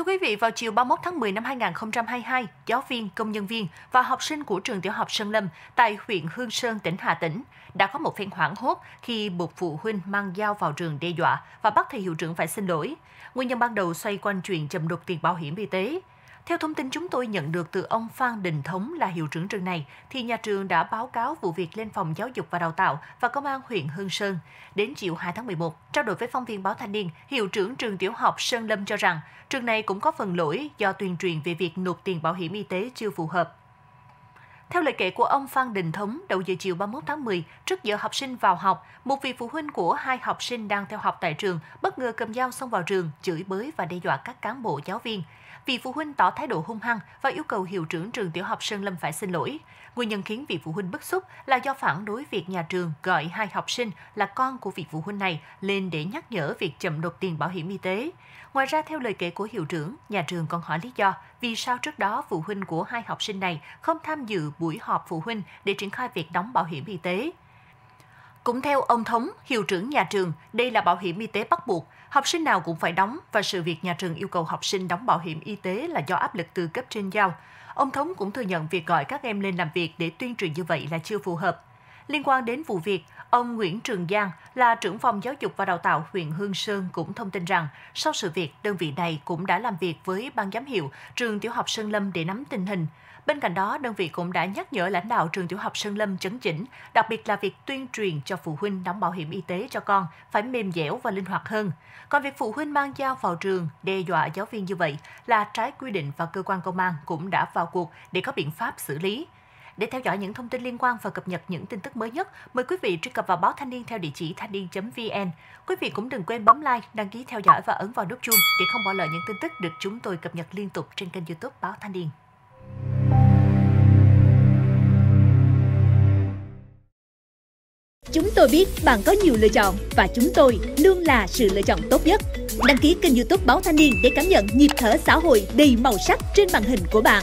Thưa quý vị, vào chiều 31 tháng 10 năm 2022, giáo viên, công nhân viên và học sinh của trường tiểu học Sơn Lâm tại huyện Hương Sơn, tỉnh Hà Tĩnh đã có một phen hoảng hốt khi buộc phụ huynh mang dao vào trường đe dọa và bắt thầy hiệu trưởng phải xin lỗi. Nguyên nhân ban đầu xoay quanh chuyện chậm nộp tiền bảo hiểm y tế. Theo thông tin chúng tôi nhận được từ ông Phan Đình Thống là hiệu trưởng trường này, thì nhà trường đã báo cáo vụ việc lên Phòng Giáo dục và Đào tạo và Công an huyện Hương Sơn. Đến chiều 2 tháng 11, trao đổi với phóng viên báo Thanh niên, hiệu trưởng trường tiểu học Sơn Lâm cho rằng trường này cũng có phần lỗi do tuyên truyền về việc nộp tiền bảo hiểm y tế chưa phù hợp theo lời kể của ông Phan Đình Thống, đầu giờ chiều 31 tháng 10, trước giờ học sinh vào học, một vị phụ huynh của hai học sinh đang theo học tại trường bất ngờ cầm dao xông vào trường, chửi bới và đe dọa các cán bộ giáo viên. Vị phụ huynh tỏ thái độ hung hăng và yêu cầu hiệu trưởng trường tiểu học Sơn Lâm phải xin lỗi. Nguyên nhân khiến vị phụ huynh bức xúc là do phản đối việc nhà trường gọi hai học sinh là con của vị phụ huynh này lên để nhắc nhở việc chậm nộp tiền bảo hiểm y tế. Ngoài ra, theo lời kể của hiệu trưởng, nhà trường còn hỏi lý do vì sao trước đó phụ huynh của hai học sinh này không tham dự buổi họp phụ huynh để triển khai việc đóng bảo hiểm y tế. Cũng theo ông Thống, hiệu trưởng nhà trường, đây là bảo hiểm y tế bắt buộc, học sinh nào cũng phải đóng và sự việc nhà trường yêu cầu học sinh đóng bảo hiểm y tế là do áp lực từ cấp trên giao. Ông Thống cũng thừa nhận việc gọi các em lên làm việc để tuyên truyền như vậy là chưa phù hợp. Liên quan đến vụ việc, ông Nguyễn Trường Giang là trưởng phòng giáo dục và đào tạo huyện Hương Sơn cũng thông tin rằng sau sự việc, đơn vị này cũng đã làm việc với ban giám hiệu trường tiểu học Sơn Lâm để nắm tình hình. Bên cạnh đó, đơn vị cũng đã nhắc nhở lãnh đạo trường tiểu học Sơn Lâm chấn chỉnh, đặc biệt là việc tuyên truyền cho phụ huynh đóng bảo hiểm y tế cho con phải mềm dẻo và linh hoạt hơn. Còn việc phụ huynh mang dao vào trường đe dọa giáo viên như vậy là trái quy định và cơ quan công an cũng đã vào cuộc để có biện pháp xử lý. Để theo dõi những thông tin liên quan và cập nhật những tin tức mới nhất, mời quý vị truy cập vào báo Thanh niên theo địa chỉ thanh niên.vn. Quý vị cũng đừng quên bấm like, đăng ký theo dõi và ấn vào nút chuông để không bỏ lỡ những tin tức được chúng tôi cập nhật liên tục trên kênh YouTube báo Thanh niên. Chúng tôi biết bạn có nhiều lựa chọn và chúng tôi luôn là sự lựa chọn tốt nhất. Đăng ký kênh YouTube Báo Thanh niên để cảm nhận nhịp thở xã hội đầy màu sắc trên màn hình của bạn.